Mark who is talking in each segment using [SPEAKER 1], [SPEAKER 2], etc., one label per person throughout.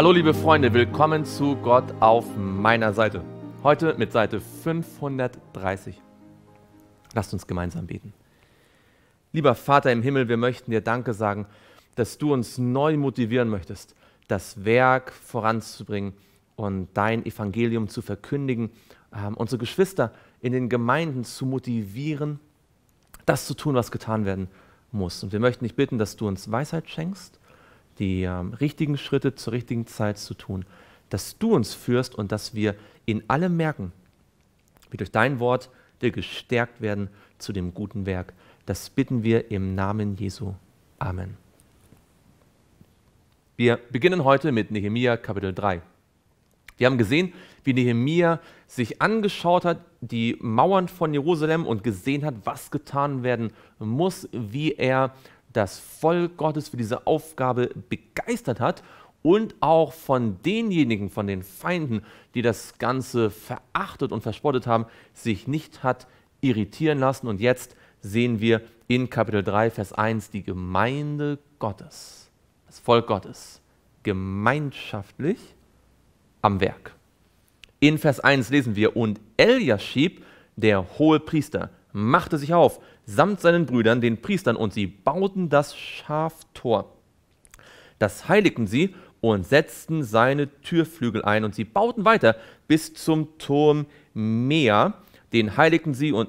[SPEAKER 1] Hallo liebe Freunde, willkommen zu Gott auf meiner Seite. Heute mit Seite 530. Lasst uns gemeinsam beten. Lieber Vater im Himmel, wir möchten dir Danke sagen, dass du uns neu motivieren möchtest, das Werk voranzubringen und dein Evangelium zu verkündigen, ähm, unsere Geschwister in den Gemeinden zu motivieren, das zu tun, was getan werden muss. Und wir möchten dich bitten, dass du uns Weisheit schenkst die ähm, richtigen Schritte zur richtigen Zeit zu tun, dass du uns führst und dass wir in allem merken, wie durch dein Wort wir gestärkt werden zu dem guten Werk. Das bitten wir im Namen Jesu. Amen. Wir beginnen heute mit Nehemia Kapitel 3. Wir haben gesehen, wie Nehemia sich angeschaut hat, die Mauern von Jerusalem und gesehen hat, was getan werden muss, wie er das Volk Gottes für diese Aufgabe begeistert hat und auch von denjenigen, von den Feinden, die das Ganze verachtet und verspottet haben, sich nicht hat irritieren lassen. Und jetzt sehen wir in Kapitel 3, Vers 1 die Gemeinde Gottes, das Volk Gottes, gemeinschaftlich am Werk. In Vers 1 lesen wir, und Eliaschib, der hohe Priester, machte sich auf, samt seinen Brüdern, den Priestern, und sie bauten das Schaftor. Das heiligten sie und setzten seine Türflügel ein, und sie bauten weiter bis zum Turm Mea, den heiligten sie und,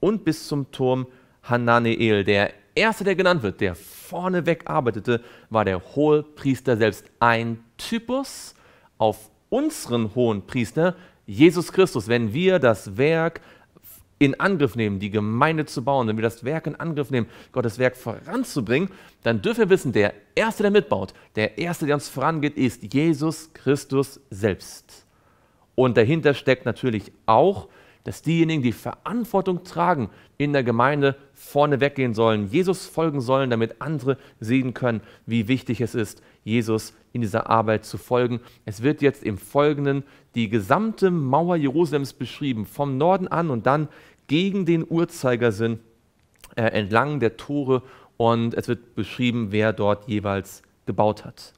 [SPEAKER 1] und bis zum Turm Hananeel. Der erste, der genannt wird, der vorneweg arbeitete, war der Hohepriester selbst. Ein Typus auf unseren Hohenpriester, Jesus Christus, wenn wir das Werk in Angriff nehmen, die Gemeinde zu bauen, wenn wir das Werk in Angriff nehmen, Gottes Werk voranzubringen, dann dürfen wir wissen, der Erste, der mitbaut, der Erste, der uns vorangeht, ist Jesus Christus selbst. Und dahinter steckt natürlich auch, dass diejenigen, die Verantwortung tragen in der Gemeinde, vorne weggehen sollen, Jesus folgen sollen, damit andere sehen können, wie wichtig es ist, Jesus in dieser Arbeit zu folgen. Es wird jetzt im Folgenden die gesamte Mauer Jerusalems beschrieben, vom Norden an und dann gegen den Uhrzeigersinn äh, entlang der Tore und es wird beschrieben, wer dort jeweils gebaut hat.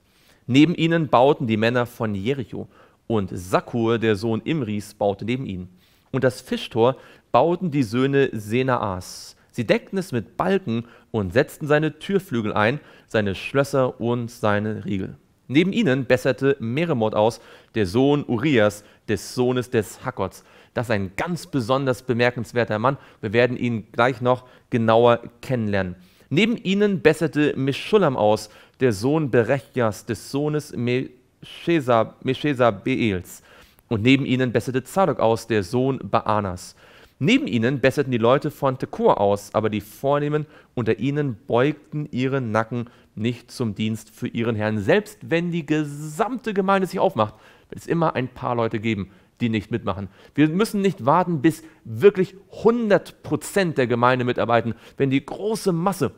[SPEAKER 1] Neben ihnen bauten die Männer von Jericho und Sakur, der Sohn Imris, baute neben ihnen. Und das Fischtor bauten die Söhne Senaas. Sie deckten es mit Balken und setzten seine Türflügel ein, seine Schlösser und seine Riegel. Neben ihnen besserte Meremot aus, der Sohn Urias, des Sohnes des Hakkots. Das ist ein ganz besonders bemerkenswerter Mann. Wir werden ihn gleich noch genauer kennenlernen. Neben ihnen besserte Meschulam aus, der Sohn Berechias, des Sohnes Meshesa, Meshesa Beels. Und neben ihnen besserte Zadok aus, der Sohn Baanas. Neben ihnen besserten die Leute von Tekor aus, aber die Vornehmen unter ihnen beugten ihren Nacken nicht zum Dienst für ihren Herrn, selbst wenn die gesamte Gemeinde sich aufmacht. Wird es immer ein paar Leute geben, die nicht mitmachen. Wir müssen nicht warten, bis wirklich 100% der Gemeinde mitarbeiten. Wenn die große Masse,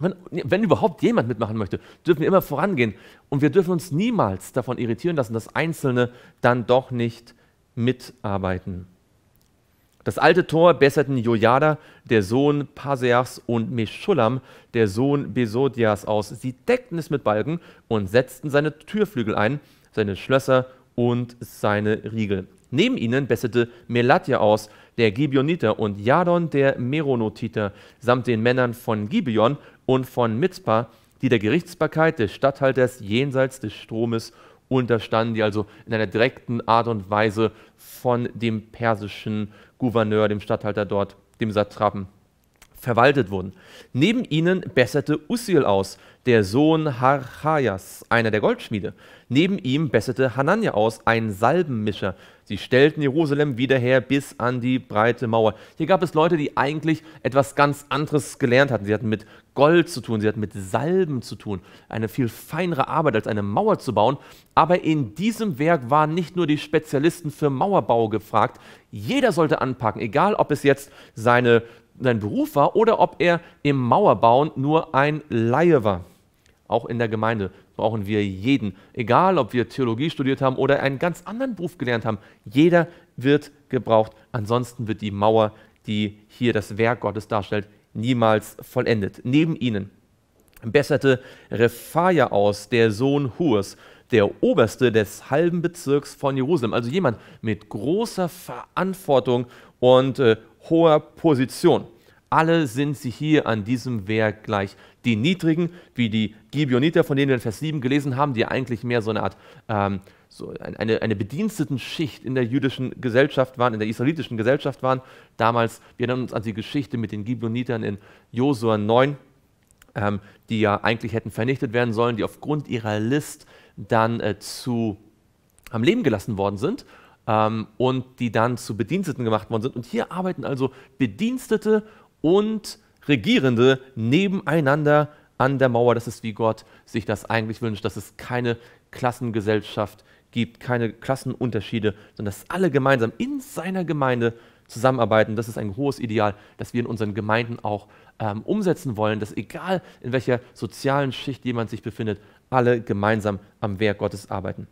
[SPEAKER 1] wenn, wenn überhaupt jemand mitmachen möchte, dürfen wir immer vorangehen. Und wir dürfen uns niemals davon irritieren lassen, dass Einzelne dann doch nicht mitarbeiten. Das alte Tor besserten Jojada, der Sohn Paseachs, und Meschulam, der Sohn Besodias, aus. Sie deckten es mit Balken und setzten seine Türflügel ein, seine Schlösser und seine Riegel. Neben ihnen besserte Melatia aus, der Gibioniter und Jadon, der Meronotiter, samt den Männern von Gibion und von Mitzpah, die der Gerichtsbarkeit des Statthalters jenseits des Stromes unterstanden, die also in einer direkten Art und Weise von dem persischen Gouverneur, dem Statthalter dort, dem Satrapen verwaltet wurden. Neben ihnen besserte Usil aus, der Sohn Harchajas, einer der Goldschmiede. Neben ihm besserte Hanania aus, ein Salbenmischer, Sie stellten Jerusalem wieder her bis an die breite Mauer. Hier gab es Leute, die eigentlich etwas ganz anderes gelernt hatten. Sie hatten mit Gold zu tun, sie hatten mit Salben zu tun. Eine viel feinere Arbeit als eine Mauer zu bauen. Aber in diesem Werk waren nicht nur die Spezialisten für Mauerbau gefragt. Jeder sollte anpacken, egal ob es jetzt seine, sein Beruf war oder ob er im Mauerbauen nur ein Laie war. Auch in der Gemeinde brauchen wir jeden, egal ob wir Theologie studiert haben oder einen ganz anderen Beruf gelernt haben. Jeder wird gebraucht. Ansonsten wird die Mauer, die hier das Werk Gottes darstellt, niemals vollendet. Neben ihnen besserte Refaja aus, der Sohn Hurs, der Oberste des halben Bezirks von Jerusalem. Also jemand mit großer Verantwortung und äh, hoher Position alle sind sie hier an diesem Werk gleich. Die Niedrigen, wie die Gibioniter, von denen wir in Vers 7 gelesen haben, die eigentlich mehr so eine Art, ähm, so eine, eine Bedienstetenschicht in der jüdischen Gesellschaft waren, in der israelitischen Gesellschaft waren. Damals, wir erinnern uns an die Geschichte mit den Gibionitern in Josua 9, ähm, die ja eigentlich hätten vernichtet werden sollen, die aufgrund ihrer List dann äh, zu am Leben gelassen worden sind ähm, und die dann zu Bediensteten gemacht worden sind. Und hier arbeiten also Bedienstete und Regierende nebeneinander an der Mauer. Das ist, wie Gott sich das eigentlich wünscht, dass es keine Klassengesellschaft gibt, keine Klassenunterschiede, sondern dass alle gemeinsam in seiner Gemeinde zusammenarbeiten. Das ist ein hohes Ideal, das wir in unseren Gemeinden auch ähm, umsetzen wollen, dass egal in welcher sozialen Schicht jemand sich befindet, alle gemeinsam am Werk Gottes arbeiten.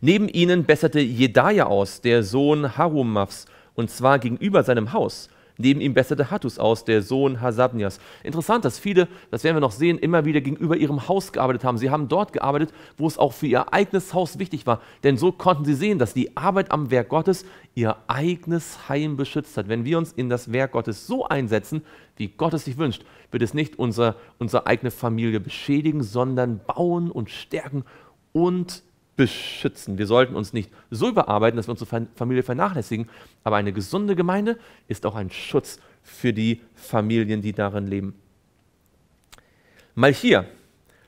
[SPEAKER 1] Neben ihnen besserte Jedaja aus, der Sohn Harumafs, und zwar gegenüber seinem Haus. Neben ihm besserte Hattus aus, der Sohn Hasabnias. Interessant, dass viele, das werden wir noch sehen, immer wieder gegenüber ihrem Haus gearbeitet haben. Sie haben dort gearbeitet, wo es auch für ihr eigenes Haus wichtig war. Denn so konnten sie sehen, dass die Arbeit am Werk Gottes ihr eigenes Heim beschützt hat. Wenn wir uns in das Werk Gottes so einsetzen, wie Gott es sich wünscht, wird es nicht unser, unsere eigene Familie beschädigen, sondern bauen und stärken und beschützen. Wir sollten uns nicht so überarbeiten, dass wir unsere Familie vernachlässigen, aber eine gesunde Gemeinde ist auch ein Schutz für die Familien, die darin leben. Malchir,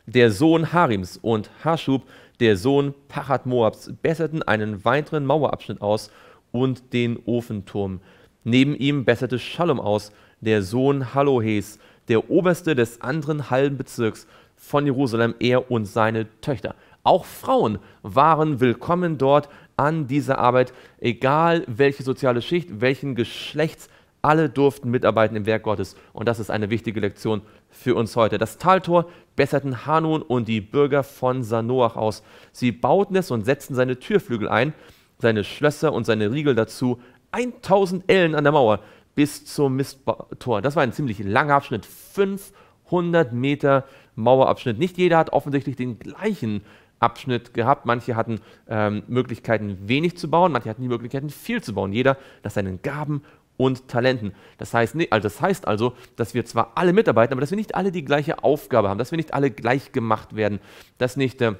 [SPEAKER 1] der Sohn Harims, und Haschub, der Sohn Pachat Moabs, besserten einen weiteren Mauerabschnitt aus und den Ofenturm. Neben ihm besserte Schallum aus, der Sohn Halohes, der Oberste des anderen halben Bezirks von Jerusalem, er und seine Töchter. Auch Frauen waren willkommen dort an dieser Arbeit, egal welche soziale Schicht, welchen Geschlechts, alle durften mitarbeiten im Werk Gottes. Und das ist eine wichtige Lektion für uns heute. Das Taltor besserten Hanun und die Bürger von Sanoach aus. Sie bauten es und setzten seine Türflügel ein, seine Schlösser und seine Riegel dazu, 1000 Ellen an der Mauer bis zum Misttor. Das war ein ziemlich langer Abschnitt, 500 Meter Mauerabschnitt. Nicht jeder hat offensichtlich den gleichen Abschnitt gehabt. Manche hatten ähm, Möglichkeiten, wenig zu bauen, manche hatten die Möglichkeiten, viel zu bauen. Jeder nach seinen Gaben und Talenten. Das heißt, nee, also das heißt also, dass wir zwar alle mitarbeiten, aber dass wir nicht alle die gleiche Aufgabe haben, dass wir nicht alle gleich gemacht werden, dass nicht äh,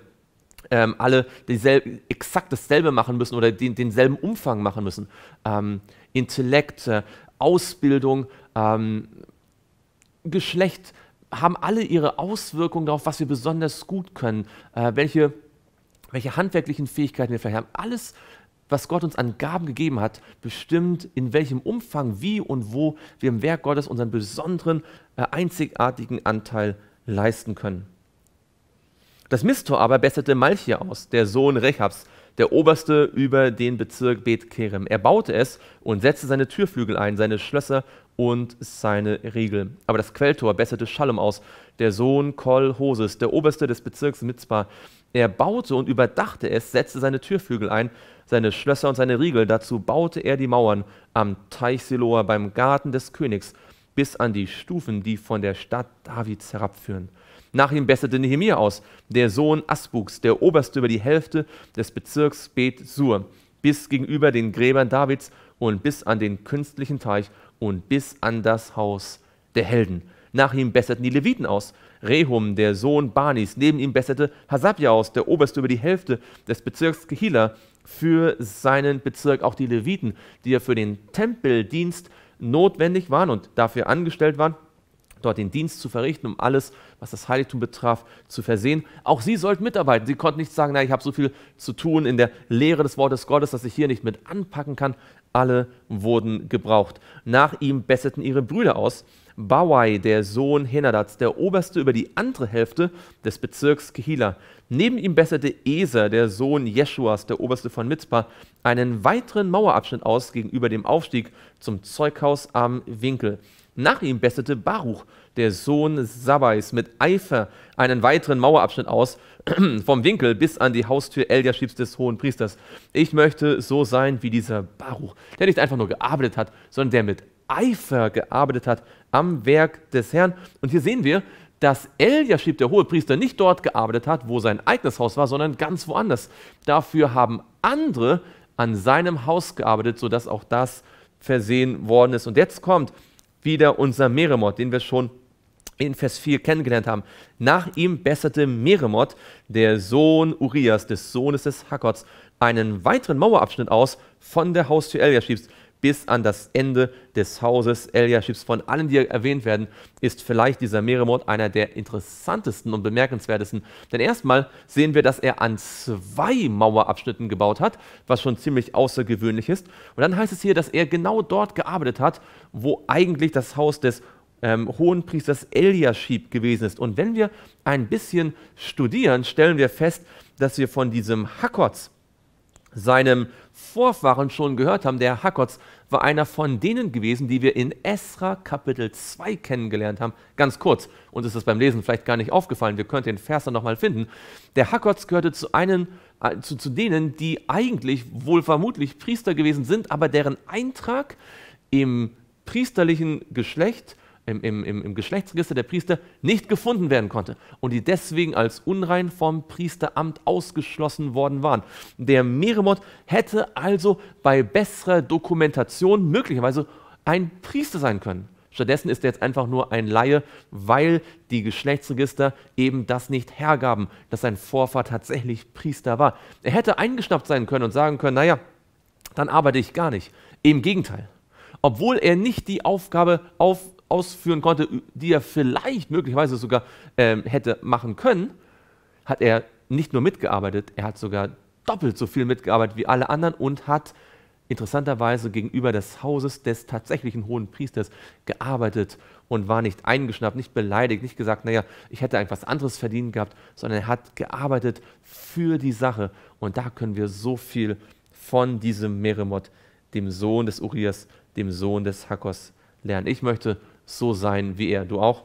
[SPEAKER 1] ähm, alle dieselbe, exakt dasselbe machen müssen oder den, denselben Umfang machen müssen. Ähm, Intellekt, äh, Ausbildung, ähm, Geschlecht, haben alle ihre Auswirkungen darauf, was wir besonders gut können, äh, welche, welche handwerklichen Fähigkeiten wir vielleicht haben. Alles, was Gott uns an Gaben gegeben hat, bestimmt, in welchem Umfang, wie und wo wir im Werk Gottes unseren besonderen, äh, einzigartigen Anteil leisten können. Das Mistor aber besserte Malchia aus, der Sohn Rechabs, der Oberste über den Bezirk Bet-Kerem. Er baute es und setzte seine Türflügel ein, seine Schlösser und seine Riegel. Aber das Quelltor besserte Schallum aus, der Sohn Kolhoses, der Oberste des Bezirks Mitzbar. Er baute und überdachte es, setzte seine Türflügel ein, seine Schlösser und seine Riegel. Dazu baute er die Mauern am Teich Siloa beim Garten des Königs bis an die Stufen, die von der Stadt Davids herabführen. Nach ihm besserte Nehemia aus, der Sohn Asbuks, der Oberste über die Hälfte des Bezirks Bet Sur, bis gegenüber den Gräbern Davids und bis an den künstlichen Teich und bis an das Haus der Helden. Nach ihm besserten die Leviten aus. Rehum, der Sohn Banis, neben ihm besserte Hasabja aus, der Oberste über die Hälfte des Bezirks Kehila, für seinen Bezirk auch die Leviten, die ja für den Tempeldienst notwendig waren und dafür angestellt waren dort den Dienst zu verrichten, um alles, was das Heiligtum betraf, zu versehen. Auch sie sollten mitarbeiten. Sie konnten nicht sagen, na, ich habe so viel zu tun in der Lehre des Wortes Gottes, dass ich hier nicht mit anpacken kann. Alle wurden gebraucht. Nach ihm besseten ihre Brüder aus. Bawai, der Sohn Henadats, der Oberste über die andere Hälfte des Bezirks Kehila. Neben ihm besserte Eser, der Sohn Jeschuas, der Oberste von Mitzpah, einen weiteren Mauerabschnitt aus gegenüber dem Aufstieg zum Zeughaus am Winkel. Nach ihm bestete Baruch, der Sohn Sabais, mit Eifer einen weiteren Mauerabschnitt aus, vom Winkel bis an die Haustür Eljaschibs des hohen Priesters. Ich möchte so sein wie dieser Baruch, der nicht einfach nur gearbeitet hat, sondern der mit Eifer gearbeitet hat am Werk des Herrn. Und hier sehen wir, dass Eljaschib, der Hohepriester, nicht dort gearbeitet hat, wo sein eigenes Haus war, sondern ganz woanders. Dafür haben andere an seinem Haus gearbeitet, sodass auch das versehen worden ist. Und jetzt kommt wieder unser Meremot, den wir schon in Vers 4 kennengelernt haben. Nach ihm besserte Meremot, der Sohn Urias, des Sohnes des Hakots, einen weiteren Mauerabschnitt aus von der Haustür Eliaschiebs, bis an das Ende des Hauses Eliaschips. Von allen, die erwähnt werden, ist vielleicht dieser Meremot einer der interessantesten und bemerkenswertesten. Denn erstmal sehen wir, dass er an zwei Mauerabschnitten gebaut hat, was schon ziemlich außergewöhnlich ist. Und dann heißt es hier, dass er genau dort gearbeitet hat, wo eigentlich das Haus des ähm, Hohenpriesters Eliaschib gewesen ist. Und wenn wir ein bisschen studieren, stellen wir fest, dass wir von diesem Hakkotz, seinem Vorfahren schon gehört haben. Der Hakots war einer von denen gewesen, die wir in Esra Kapitel 2 kennengelernt haben. Ganz kurz, uns ist das beim Lesen vielleicht gar nicht aufgefallen, wir könnten den Vers dann nochmal finden. Der Hakots gehörte zu, einen, äh, zu, zu denen, die eigentlich wohl vermutlich Priester gewesen sind, aber deren Eintrag im priesterlichen Geschlecht im, im, im Geschlechtsregister der Priester nicht gefunden werden konnte und die deswegen als unrein vom Priesteramt ausgeschlossen worden waren. Der Meremot hätte also bei besserer Dokumentation möglicherweise ein Priester sein können. Stattdessen ist er jetzt einfach nur ein Laie, weil die Geschlechtsregister eben das nicht hergaben, dass sein Vorfahr tatsächlich Priester war. Er hätte eingeschnappt sein können und sagen können, naja, dann arbeite ich gar nicht. Im Gegenteil. Obwohl er nicht die Aufgabe auf ausführen konnte, die er vielleicht möglicherweise sogar ähm, hätte machen können, hat er nicht nur mitgearbeitet, er hat sogar doppelt so viel mitgearbeitet wie alle anderen und hat interessanterweise gegenüber des Hauses des tatsächlichen hohen Priesters gearbeitet und war nicht eingeschnappt, nicht beleidigt, nicht gesagt, naja, ich hätte etwas anderes verdient gehabt, sondern er hat gearbeitet für die Sache. Und da können wir so viel von diesem Meremot, dem Sohn des Urias, dem Sohn des Hakos, lernen. Ich möchte so sein wie er. Du auch?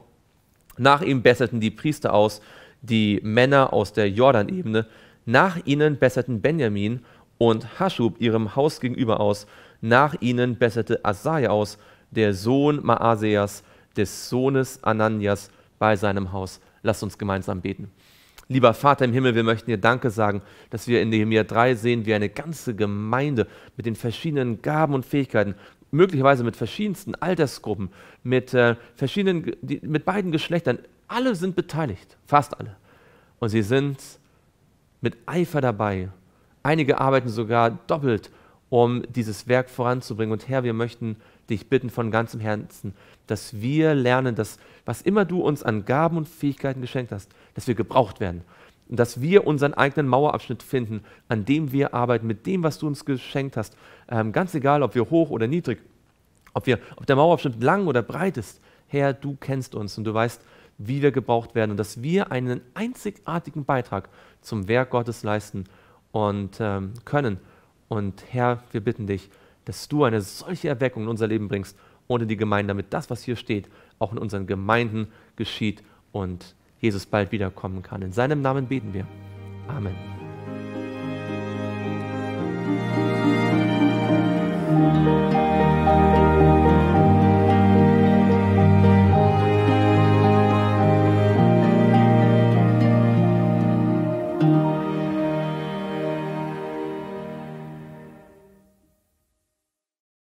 [SPEAKER 1] Nach ihm besserten die Priester aus, die Männer aus der Jordanebene. Nach ihnen besserten Benjamin und Haschub ihrem Haus gegenüber aus. Nach ihnen besserte Asaja aus, der Sohn Maaseas, des Sohnes Ananias, bei seinem Haus. Lasst uns gemeinsam beten. Lieber Vater im Himmel, wir möchten dir Danke sagen, dass wir in Nehemiah 3 sehen, wie eine ganze Gemeinde mit den verschiedenen Gaben und Fähigkeiten möglicherweise mit verschiedensten Altersgruppen, mit, äh, verschiedenen, die, mit beiden Geschlechtern, alle sind beteiligt, fast alle. Und sie sind mit Eifer dabei. Einige arbeiten sogar doppelt, um dieses Werk voranzubringen. Und Herr, wir möchten dich bitten von ganzem Herzen, dass wir lernen, dass was immer du uns an Gaben und Fähigkeiten geschenkt hast, dass wir gebraucht werden, und dass wir unseren eigenen Mauerabschnitt finden, an dem wir arbeiten, mit dem, was du uns geschenkt hast. Ähm, ganz egal, ob wir hoch oder niedrig, ob, wir, ob der Mauerabschnitt lang oder breit ist. Herr, du kennst uns und du weißt, wie wir gebraucht werden und dass wir einen einzigartigen Beitrag zum Werk Gottes leisten und ähm, können. Und Herr, wir bitten dich, dass du eine solche Erweckung in unser Leben bringst, ohne die Gemeinde, damit das, was hier steht, auch in unseren Gemeinden geschieht und Jesus bald wiederkommen kann. In seinem Namen beten wir. Amen. Musik